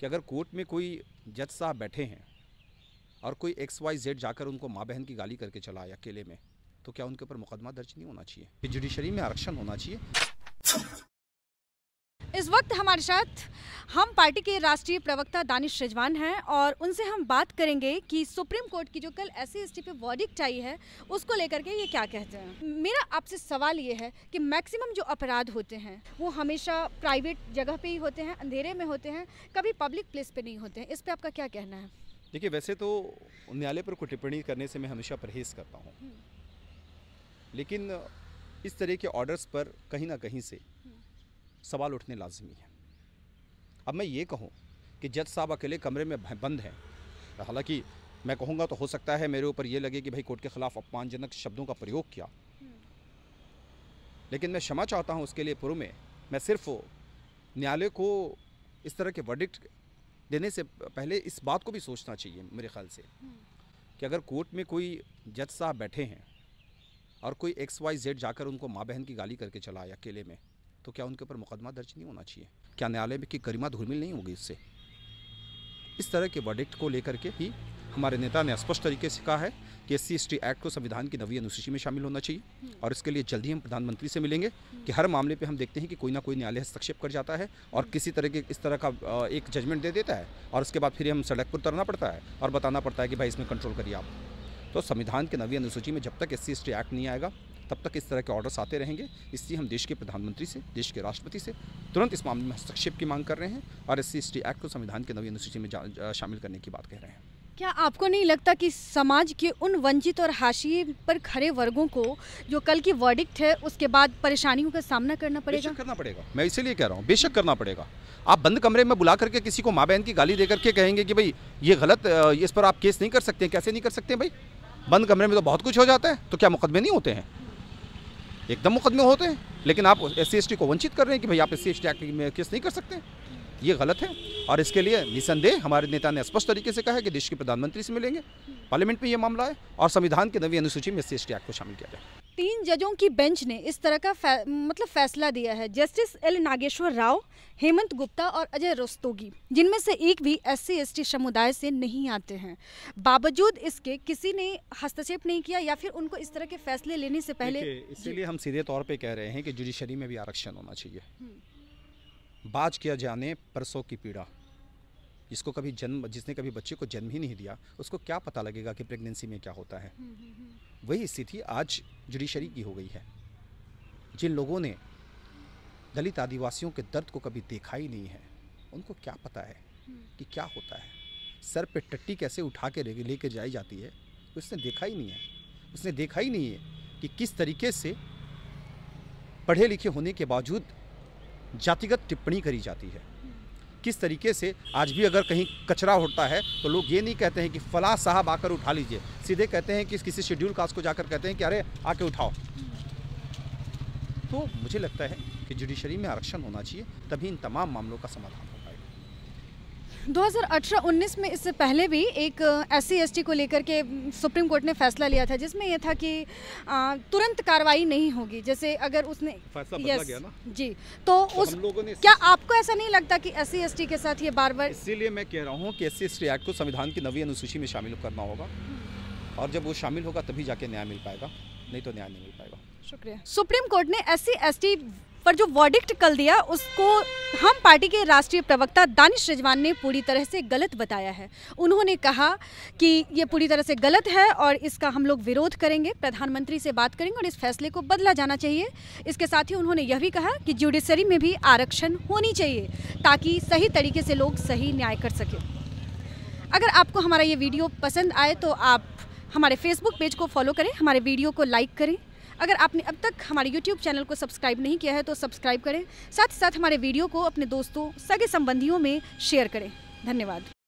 कि अगर कोर्ट में कोई जज साहब बैठे हैं और कोई एक्स वाई जेड जाकर उनको माँ बहन की गाली करके चला आया अकेले में तो क्या उनके ऊपर मुकदमा दर्ज नहीं होना चाहिए जुडिशरी में आरक्षण होना चाहिए इस वक्त हमारे साथ हम पार्टी के राष्ट्रीय प्रवक्ता दानिश रिजवान हैं और उनसे हम बात करेंगे कि सुप्रीम कोर्ट की जो कल एस सी पे वर्डिक्ट आई है उसको लेकर के ये क्या कहते हैं मेरा आपसे सवाल ये है कि मैक्सिमम जो अपराध होते हैं वो हमेशा प्राइवेट जगह पे ही होते हैं अंधेरे में होते हैं कभी पब्लिक प्लेस पे नहीं होते हैं इस पर आपका क्या कहना है देखिए वैसे तो न्यायालय पर कोई टिप्पणी करने से मैं हमेशा परहेज करता हूँ हम्म। लेकिन इस तरह के ऑर्डर्स पर कहीं ना कहीं से हम्म। सवाल उठने लाजमी है अब मैं ये कहूँ कि जज साहब अकेले कमरे में बंद हैं हालांकि मैं कहूँगा तो हो सकता है मेरे ऊपर ये लगे कि भाई कोर्ट के ख़िलाफ़ अपमानजनक शब्दों का प्रयोग किया हम्म। लेकिन मैं क्षमा चाहता हूँ उसके लिए पूर्व में मैं सिर्फ न्यायालय को इस तरह के वर्डिक्ट देने से पहले इस बात को भी सोचना चाहिए मेरे ख्याल से हम्म। कि अगर कोर्ट में कोई जज साहब बैठे हैं और कोई एक्स वाई जेड जाकर उनको माँ बहन की गाली करके चला आया अकेले में तो क्या उनके ऊपर मुकदमा दर्ज नहीं होना चाहिए क्या न्यायालय में की गरिमा धूमिल नहीं होगी इससे इस तरह के वर्डिक्ट को लेकर के ही हमारे नेता ने स्पष्ट तरीके से कहा है कि एस सी एक्ट को संविधान की नवी अनुसूची में शामिल होना चाहिए हम्म। और इसके लिए जल्दी हम प्रधानमंत्री से मिलेंगे हम्म। कि हर मामले पे हम देखते हैं कि कोई ना कोई न्यायालय हस्तक्षेप कर जाता है और हम्म। किसी तरह के इस तरह का एक जजमेंट दे देता है और उसके बाद फिर हम सड़क पर उतरना पड़ता है और बताना पड़ता है कि भाई इसमें कंट्रोल करिए आप तो संविधान के नवी अनुसूची में जब तक एस सी एक्ट नहीं आएगा तब तक इस तरह के ऑर्डर्स आते रहेंगे इसलिए हम देश के प्रधानमंत्री से देश के राष्ट्रपति से तुरंत इस मामले में हस्तक्षेप की मांग कर रहे हैं और एस सी एक्ट को संविधान के नवी अनुसूची में शामिल करने की बात कह रहे हैं क्या आपको नहीं लगता कि समाज के उन वंचित और हाशिए पर खड़े वर्गों को जो कल की वर्डिक्ट है उसके बाद परेशानियों का सामना करना पड़ेगा बेशक करना पड़ेगा मैं इसीलिए कह रहा हूँ बेशक करना पड़ेगा आप बंद कमरे में बुला करके किसी को माँ बहन की गाली दे करके कहेंगे कि भाई ये गलत इस पर आप केस नहीं कर सकते कैसे नहीं कर सकते भाई बंद कमरे में तो बहुत कुछ हो जाता है तो क्या मुकदमे नहीं होते हैं एकदम मुकदमे होते हैं लेकिन आप एस सी को वंचित कर रहे हैं कि भाई आप एस सी एक्ट में केस नहीं कर सकते ये गलत है और इसके लिए निसंदेह हमारे नेता ने स्पष्ट तरीके से कहा है कि देश के प्रधानमंत्री से मिलेंगे पार्लियामेंट में ये मामला है और संविधान के नवी अनुसूची में सी एक्ट को शामिल किया जाए तीन जजों की बेंच ने इस तरह का फै, मतलब फैसला दिया है जस्टिस एल नागेश्वर राव हेमंत गुप्ता और अजय रोस्तोगी जिनमें से एक भी एस सी समुदाय से नहीं आते हैं बावजूद इसके किसी ने हस्तक्षेप नहीं किया या फिर उनको इस तरह के फैसले लेने से पहले इसीलिए हम सीधे तौर पर कह रहे हैं कि जुडिशरी में भी आरक्षण होना चाहिए हम्म। बाज किया जाने परसों की पीड़ा जिसको कभी जन्म जिसने कभी बच्चे को जन्म ही नहीं दिया उसको क्या पता लगेगा कि प्रेगनेंसी में क्या होता है वही स्थिति आज जुडिशरी की हो गई है जिन लोगों ने दलित आदिवासियों के दर्द को कभी देखा ही नहीं है उनको क्या पता है कि क्या होता है सर पे टट्टी कैसे उठा के लेके जाई जाती है उसने देखा ही नहीं है उसने देखा ही नहीं है कि किस तरीके से पढ़े लिखे होने के बावजूद जातिगत टिप्पणी करी जाती है किस तरीके से आज भी अगर कहीं कचरा होता है तो लोग ये नहीं कहते हैं कि फला साहब आकर उठा लीजिए सीधे कहते हैं कि किसी शेड्यूल कास्ट को जाकर कहते हैं कि अरे आके उठाओ तो मुझे लगता है कि जुडिशरी में आरक्षण होना चाहिए तभी इन तमाम मामलों का समाधान होगा 2018-19 में इससे पहले भी एक एस सी को लेकर के सुप्रीम कोर्ट ने फैसला लिया था जिसमें यह था कि आ, तुरंत कार्रवाई नहीं होगी जैसे अगर उसने फैसला गया ना जी तो, तो उस लोगों ने क्या आपको ऐसा नहीं लगता कि एस सी के साथ ये बार बार इसीलिए मैं कह रहा हूँ कि एस सी एक्ट को संविधान की नवी अनुसूची में शामिल करना होगा और जब वो शामिल होगा तभी जाके न्याय मिल पाएगा नहीं तो न्याय नहीं मिल पाएगा शुक्रिया सुप्रीम कोर्ट ने एस सी पर जो वर्डिक्ट कल दिया उसको हम पार्टी के राष्ट्रीय प्रवक्ता दानिश रिजवान ने पूरी तरह से गलत बताया है उन्होंने कहा कि ये पूरी तरह से गलत है और इसका हम लोग विरोध करेंगे प्रधानमंत्री से बात करेंगे और इस फैसले को बदला जाना चाहिए इसके साथ ही उन्होंने यह भी कहा कि जुडिशरी में भी आरक्षण होनी चाहिए ताकि सही तरीके से लोग सही न्याय कर सकें अगर आपको हमारा ये वीडियो पसंद आए तो आप हमारे फेसबुक पेज को फॉलो करें हमारे वीडियो को लाइक करें अगर आपने अब तक हमारे यूट्यूब चैनल को सब्सक्राइब नहीं किया है तो सब्सक्राइब करें साथ ही साथ हमारे वीडियो को अपने दोस्तों सगे संबंधियों में शेयर करें धन्यवाद